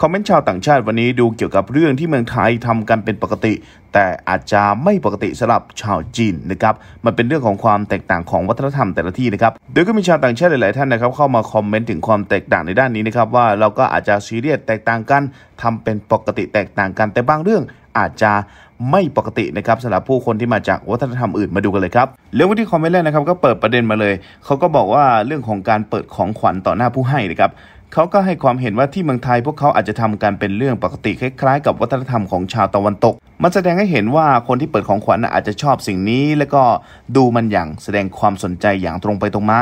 คอมเมนต์ชาวต่างชาติวันนี้ดูเกี่ยวกับเรื่องที่เมืองไทยทำกันเป็นปกติแต่อาจจะไม่ปกติสำหรับชาวจีนนะครับมันเป็นเรื่องของความแตกต่างของวัฒนธรรมแต่ละที่นะครับโดยก็มีชาวต่างชาติหลายๆท่านนะครับ เข้ามาคอมเมนต์ถึงความแตกต่างในด้านนี้นะครับว่าเราก็อาจจะซีเรียสแตกต่างกันทำเป็นปกติแตกต่างกันแต่บางเรื่อง อาจจะไม่ปกตินะครับสำหรับผู้คนที่มาจากวัฒนธรรมอื่นมาดูกันเลยครับเรื่องที่คอมเมนต์แรกนะครับก็เปิดประเด็นมาเลยเขาก็บอกว่าเรื่องของการเปิดของขวัญต่อหน้าผู้ให้นะครับเขาก็ให้ความเห็นว่าที่เมืองไทยพวกเขาอาจจะทำการเป็นเรื่องปกติคล้ายๆ กับวัฒนธรรมของชาวตะวันตก มันแสดงให้เห็นว่าคนที่เปิดของขวัญอาจจะชอบสิ่งนี้ แล้วก็ดูมันอย่างแสดงความสนใจอย่างตรงไปตรงมา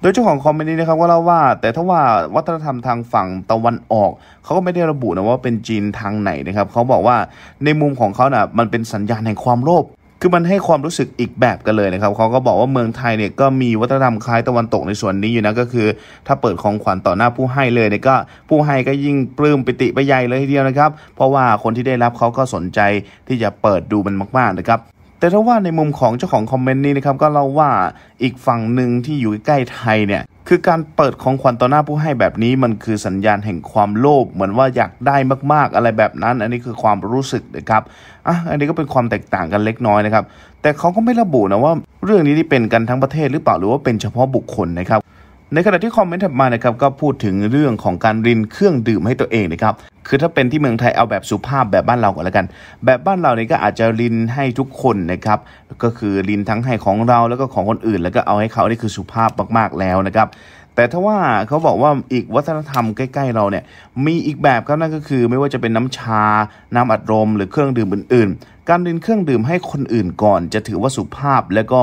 โดยเจ้าของคอมเมนต์นี้นะครับก็เล่าว่า แต่ถ้าว่าวัฒนธรรมทางฝั่งตะวันออกเขาก็ไม่ได้ระบุนะว่าเป็นจีนทางไหนนะครับเขาบอกว่าในมุมของเขานะ่ะมันเป็นสัญญาณแห่งความโลภคือมันให้ความรู้สึกอีกแบบกันเลยนะครับเขาก็บอกว่าเมืองไทยเนี่ยก็มีวัฒนธรรมคล้ายตะวันตกในส่วนนี้อยู่นะ ก็คือ ถ้าเปิดของขวัญต่อหน้าผู้ให้เลยเนี่ยก็ผู้ให้ก็ยิ่งปลื้มปิติไปใหญ่เลยทีเดียวนะครับ เพราะว่าคนที่ได้รับเขาก็สนใจที่จะเปิดดูมันมากๆนะครับ แต่ถ้าว่าในมุมของเจ้าของคอมเมนต์นี้นะครับก็เล่าว่าอีกฝั่งหนึ่งที่อยู่ใกล้ไทยเนี่ยคือการเปิดของขวัญต่อหน้าผู้ให้แบบนี้มันคือสัญญาณแห่งความโลภเหมือนว่าอยากได้มากๆอะไรแบบนั้น อันนี้คือความรู้สึกนะครับอ่ะอันนี้ก็เป็นความแตกต่างกันเล็กน้อยนะครับ แต่เขาก็ไม่ระบุนะว่า เรื่องนี้ที่เป็นกันทั้งประเทศหรือเปล่าหรือว่าเป็นเฉพาะบุคคลนะครับในขณะที่คอมเมนต์ถัดมานะครับก็พูดถึงเรื่องของการรินเครื่องดื่มให้ตัวเองนะครับคือถ้าเป็นที่เมืองไทยเอาแบบสุภาพแบบบ้านเราก่อนแล้วกัน แบบบ้านเราเนี่ยก็อาจจะรินให้ทุกคนนะครับก็คือรินทั้งให้ของเราแล้วก็ของคนอื่น แล้วก็เอาให้เขานี่คือสุภาพมากๆแล้วนะครับแต่ถ้าว่าเขาบอกว่าอีกวัฒนธรรมใกล้ๆเราเนี่ยมีอีกแบบก็นั่นก็คือไม่ว่าจะเป็นน้ำชา น้ำอัดลมหรือเครื่องดื่มอื่น ๆ การรินเครื่องดื่มให้คนอื่นก่อน จะถือว่าสุภาพแล้วก็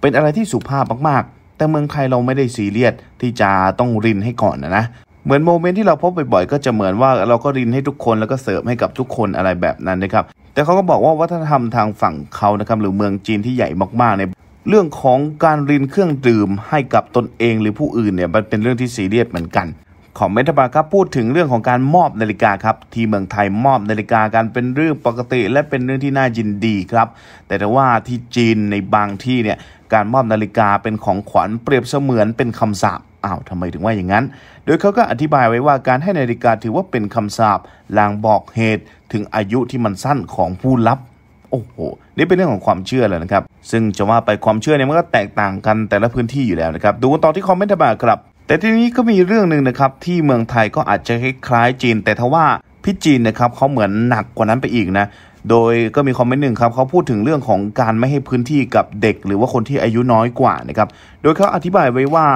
เป็นอะไรที่สุภาพมากๆแต่เมืองไทยเราไม่ได้ซีเรียสที่จะต้องรินให้ก่อนนะนะเหมือนโมเมนต์ที่เราพบบ่อยๆก็จะเหมือนว่าเราก็รินให้ทุกคนแล้วก็เสิร์ฟให้กับทุกคนอะไรแบบนั้นนะครับ แต่เขาก็บอกว่าวัฒนธรรมทางฝั่งเขานะครับ หรือเมืองจีนที่ใหญ่มากๆในเรื่องของการรินเครื่องดื่มให้กับตนเองหรือผู้อื่นเนี่ยมันเป็นเรื่องที่ซีเรียสเหมือนกัน ของเมทบาครับพูดถึงเรื่องของการมอบนาฬิกาครับที่เมืองไทยมอบนาฬิกากันเป็นเรื่องปกติและเป็นเรื่องที่น่ายินดีครับแต่ว่าที่จีนในบางที่เนี่ยการมอบนาฬิกาเป็นของขวัญเปรียบเสมือนเป็นคำสาปอ้าวทำไมถึงว่าอย่างนั้น โดยเขาก็อธิบายไว้ว่าการให้นาฬิกาถือว่าเป็นคำสาปลางบอกเหตุ ถึงอายุที่มันสั้นของผู้รับ โอ้โห นี่เป็นเรื่องของความเชื่อเลยนะครับ ซึ่งจะว่าไปความเชื่อเนี่ยมันก็แตกต่างกันแต่ละพื้นที่อยู่แล้วนะครับ ดูกันต่อที่คอมเมนต์มาครับ แต่ทีนี้ก็มีเรื่องหนึ่งนะครับ ที่เมืองไทยก็อาจจะคล้ายจีน แต่ทว่าพี่จีนนะครับเขาเหมือนหนักกว่านั้นไปอีกนะโดยก็มีคอมเมนต์หนึ่งครับเขาพูดถึงเรื่องของการไม่ให้พื้นที่กับเด็ก หรือว่าคนที่อายุน้อยกว่านะครับ โดยเขาอธิบายไว้ว่า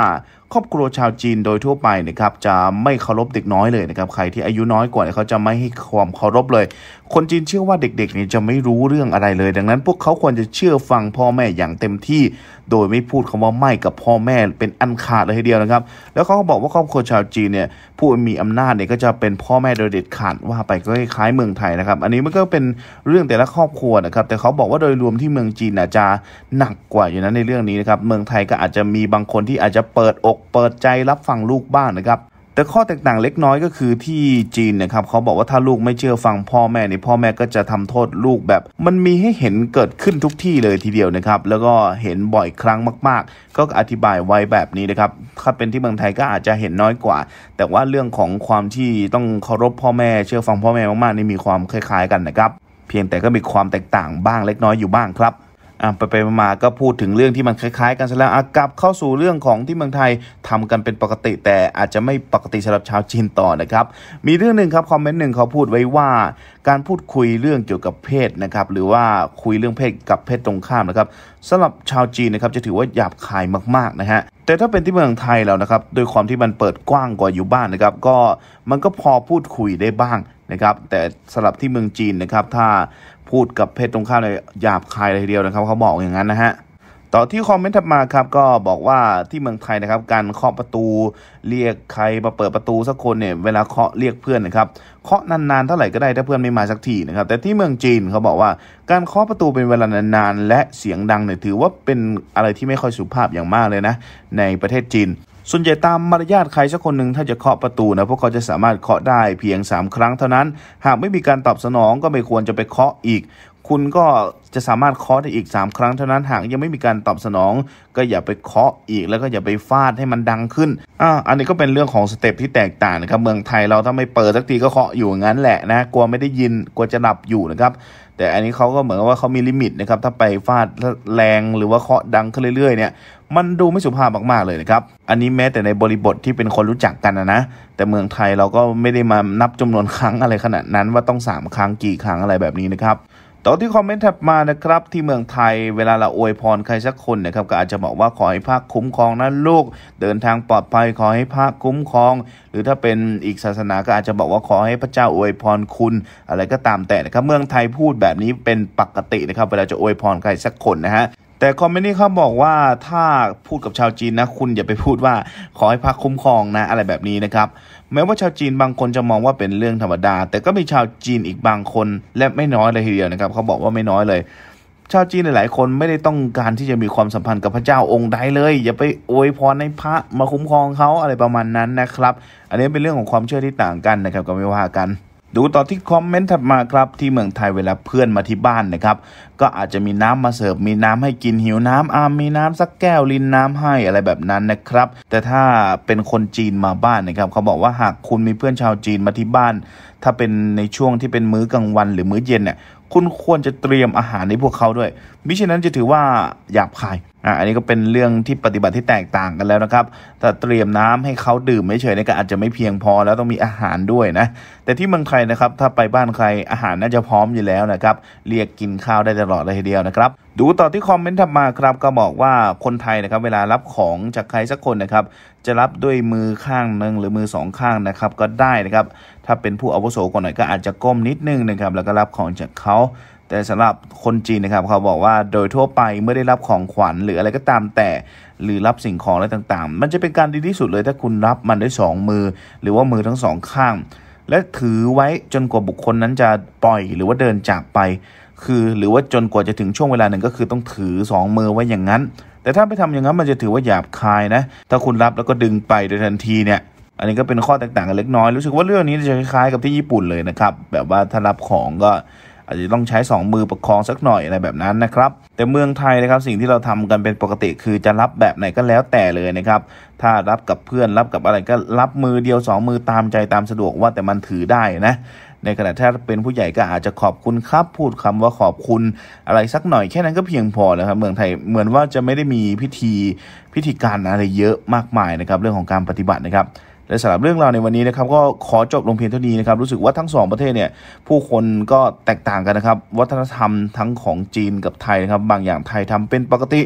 ครอบครัวชาวจีนโดยทั่วไปนะครับจะไม่เคารพเด็กน้อยเลยนะครับใครที่อายุน้อยกว่าเขาจะไม่ให้ความเคารพเลย คนจีนเชื่อว่าเด็กๆเนี่ยจะไม่รู้เรื่องอะไรเลยดังนั้นพวกเขาควรจะเชื่อฟังพ่อแม่อย่างเต็มที่โดยไม่พูดคำว่าไม่กับพ่อแม่เป็นอันขาดเลยทีเดียวนะครับ แล้วเขาก็บอกว่าครอบครัวชาวจีนเนี่ยผู้มีอำนาจเนี่ยก็จะเป็นพ่อแม่โดยเด็ดขาดว่าไปก็คล้ายเมืองไทยนะครับอันนี้มันก็เป็นเรื่องแต่ละครอบครัวนะครับแต่เขาบอกว่าโดยรวมที่เมืองจีนอาจจะหนักกว่าอยู่นั้นในเรื่องนี้นะครับเมืองไทยก็อาจจะมีบางคนที่อาจจะเปิดอกกเปิดใจรับฟังลูกบ้างนะครับแต่ข้อแตกต่างเล็กน้อยก็คือที่จีนนะครับเขาบอกว่าถ้าลูกไม่เชื่อฟังพ่อแม่เนี่ยพ่อแม่ก็จะทำโทษลูกแบบ มันมีให้เห็นเกิดขึ้นทุกที่เลยทีเดียวนะครับแล้วก็เห็นบ่อยครั้งมากๆ ก็อธิบายไว้แบบนี้นะครับถ้าเป็นที่เมืองไทยก็อาจจะเห็นน้อยกว่า แต่ว่าเรื่องของความที่ต้องเคารพพ่อแม่เชื่อฟังพ่อแม่มากๆนี่มีความคล้ายๆ กันนะครับเพียงแต่ก็มีความแตกต่างบ้างเล็กน้อยอยู่บ้างครับไปไปมาก็พูดถึงเรื่องที่มันคล้ายๆ กันซะแล้วกลับเข้าสู่เรื่องของที่เมืองไทยทำกันเป็นปกติแต่อาจจะไม่ปกติสำหรับชาวจีนต่อนะครับ มีเรื่องหนึ่งครับคอมเมนต์หนึ่งเขาพูดไว้ว่า การพูดคุยเรื่องเกี่ยวกับเพศนะครับ หรือว่าคุยเรื่องเพศกับเพศตรงข้ามนะครับสำหรับชาวจีนนะครับ จะถือว่าหยาบคายมากๆนะฮะแต่ถ้าเป็นที่เมืองไทยแล้วนะครับโดยความที่มันเปิดกว้างกว่าอยู่บ้านนะครับ ก็มันก็พอพูดคุยได้บ้างนะครับ แต่สำหรับที่เมืองจีนนะครับ ถ้าพูดกับเพศตรงข้ามเลยหยาบคายเลยทีเดียวนะครับเขาบอกอย่างนั้นนะฮะต่อที่คอมเมนต์ถัดมาครับก็บอกว่าที่เมืองไทยนะครับ การเคาะประตูเรียกใครมาเปิดประตูสักคนเนี่ยเวลาเคาะเรียกเพื่อนนะครับเคาะนานๆเท่าไหร่ก็ได้ถ้าเพื่อนไม่มาสักทีนะครับแต่ที่เมืองจีนเขาบอกว่า การเคาะประตูเป็นเวลานานๆและเสียงดังเนี่ยถือว่าเป็นอะไรที่ไม่ค่อยสุภาพอย่างมากเลยนะ ในประเทศจีนส่วนใหญ่ตามมารยาทใครสักคนหนึ่งถ้าจะเคาะประตูนะพวกเขาจะสามารถเคาะได้เพียง 3 ครั้งเท่านั้น หากไม่มีการตอบสนองก็ไม่ควรจะไปเคาะอีกคุณก็จะสามารถเคาะได้อีก3ครั้งเท่านั้น หากยังไม่มีการตอบสนอง ก็อย่าไปเคาะอีกแล้วก็อย่าไปฟาดให้มันดังขึ้น อ่า อันนี้ก็เป็นเรื่องของสเต็ปที่แตกต่างนะครับเมืองไทยเราถ้าไม่เปิดสักทีก็เคาะอยู่งั้นแหละนะ กลัวไม่ได้ยินกลัวจะหลับอยู่นะครับ แต่อันนี้เขาก็เหมือนว่าเขามีลิมิตนะครับถ้าไปฟาดแรงหรือว่าเคาะดังขึ้นเรื่อย ๆเนี่ยมันดูไม่สุภาพมากๆเลยนะครับอันนี้แม้แต่ในบริบทที่เป็นคนรู้จักกันนะนะแต่เมืองไทยเราก็ไม่ได้มานับจำนวนครั้งอะไรขนาดนั้นว่าต้อง 3 ครั้งกี่ครั้งอะไรแบบนี้นะครับต่อที่คอมเมนต์ถัดมานะครับที่เมืองไทยเวลาเราอวยพรใครสักคนนะครับก็อาจจะบอกว่าขอให้พระคุ้มครองนะลูกเดินทางปลอดภัยขอให้พระคุ้มครอง หรือถ้าเป็นอีกศาสนาก็อาจจะบอกว่าขอให้พระเจ้าอวยพรคุณ อะไรก็ตามแต่นะครับเมืองไทยพูดแบบนี้เป็นปกตินะครับเวลาจะอวยพรใครสักคนนะฮะแต่คอมเมนต์นี้เขาบอกว่าถ้าพูดกับชาวจีนนะ คุณอย่าไปพูดว่าขอให้พักคุ้มครองนะอะไรแบบนี้นะครับแม้ว่าชาวจีนบางคนจะมองว่าเป็นเรื่องธรรมดา แต่ก็มีชาวจีนอีกบางคนและไม่น้อยเลยทีเดียวนะครับ เขาบอกว่าไม่น้อยเลย ชาวจีนหลายๆ คนไม่ได้ต้องการที่จะมีความสัมพันธ์กับพระเจ้าองค์ใดเลย อย่าไปอวยพรในพระมาคุ้มครองเขาอะไรประมาณนั้นนะครับ อันนี้เป็นเรื่องของความเชื่อที่ต่างกันนะครับก็ไม่ว่ากัน ดูต่อที่คอมเมนต์ถัดมาครับที่เมืองไทยเวลาเพื่อนมาที่บ้านนะครับก็อาจจะมีน้ำมาเสิร์ฟมีน้ำให้กินหิวน้ำอามมีน้ำสักแก้วลินน้ำให้อะไรแบบนั้นนะครับ แต่ถ้าเป็นคนจีนมาบ้านนะครับเขาบอกว่าหากคุณมีเพื่อนชาวจีนมาที่บ้าน ถ้าเป็นในช่วงที่เป็นมื้อกลางวันหรือมื้อเย็นเนี่ยคุณควรจะเตรียมอาหารให้พวกเขาด้วย มิฉะนั้นจะถือว่าหยาบคายอ่ะอันนี้ก็เป็นเรื่องที่ปฏิบัติที่แตกต่างกันแล้วนะครับแต่เตรียมน้ำให้เขาดื่มไม่เฉยนี่ก็อาจจะไม่เพียงพอแล้วต้องมีอาหารด้วยนะแต่ที่เมืองไทยนะครับถ้าไปบ้านใครอาหารน่าจะพร้อมอยู่แล้วนะครับเรียกกินข้าวได้ตตลอดเลยทีเดียวนะครับ ดูต่อที่คอมเมนต์ทัามาครับ ก็บอกว่าคนไทยนะครับ เวลารับของจากใครสักคนนะครับ จะรับด้วยมือข้างหนึ่งหรือมือสองข้างนะครับ ก็ได้นะครับ ถ้าเป็นผู้อาวุโสกว่าหน่อยก็อาจจะก้มนิดนึงนะครับแล้วก็รับของจากเขา แต่สำหรับคนจีนนะครับเขาบอกว่าโดยทั่วไปเมื่อได้รับของขวัญหรืออะไรก็ตามแต่ หรือรับสิ่งของอะไรต่าง ๆ มันจะเป็นการดีที่สุดเลยถ้าคุณรับมันด้วย 2 มือ หรือว่ามือทั้งสองข้าง และถือไว้จนกว่าบุคคลนั้นจะปล่อยหรือว่าเดินจากไปคือหรือว่าจนกว่าจะถึงช่วงเวลาหนึ่งก็คือต้องถือ 2 มือไว้อย่างนั้น แต่ถ้าไปทำอย่างนั้นมันจะถือว่าหยาบคายนะ ถ้าคุณรับแล้วก็ดึงไปโดยทันทีเนี่ย อันนี้ก็เป็นข้อแตกต่างกันเล็กน้อยรู้สึกว่าเรื่องนี้จะคล้ายๆกับที่ญี่ปุ่นเลยนะครับ แบบว่าถ้ารับของก็ อาจจะต้องใช้ 2 มือประคองสักหน่อยอะไรแบบนั้นนะครับ แต่เมืองไทยนะครับสิ่งที่เราทำกันเป็นปกติ คือจะรับแบบไหนก็แล้วแต่เลยนะครับ ถ้ารับกับเพื่อนรับกับอะไรก็รับมือเดียว 2 มือตามใจตามสะดวกว่าแต่มันถือได้นะในขณะที่เป็นผู้ใหญ่ก็อาจจะขอบคุณครับพูดคำว่าขอบคุณอะไรสักหน่อยแค่นั้นก็เพียงพอแล้วครับเมืองไทยเหมือนว่าจะไม่ได้มีพิธีพิธีการอะไรเยอะมากมายนะครับเรื่องของการปฏิบัตินะครับและสำหรับเรื่องราวในวันนี้นะครับ ก็ขอจบลงเพียงเท่านี้นะครับรู้สึกว่าทั้งสองประเทศเนี่ยผู้คนก็แตกต่างกันนะครับวัฒนธรรมทั้งของจีนกับไทยนะครับบางอย่างไทยทำเป็นปกติ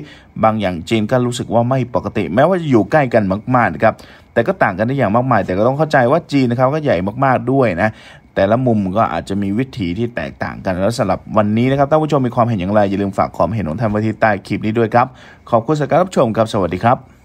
บางอย่างจีนก็รู้สึกว่าไม่ปกติ แม้ว่าจะอยู่ใกล้กันมากๆนะครับแต่ก็ต่างกันได้อย่างมากมาย แต่ก็ต้องเข้าใจว่าจีนนะครับก็ใหญ่มากๆด้วยนะแต่ละมุมก็อาจจะมีวิถีที่แตกต่างกัน แล้วสำหรับวันนี้นะครับท่านผู้ชมมีความเห็นอย่างไร อย่าลืมฝากความเห็นของท่านไว้ที่ใต้คลิปนี้ด้วยครับ ขอบคุณสำหรับรับชมครับสวัสดีครับ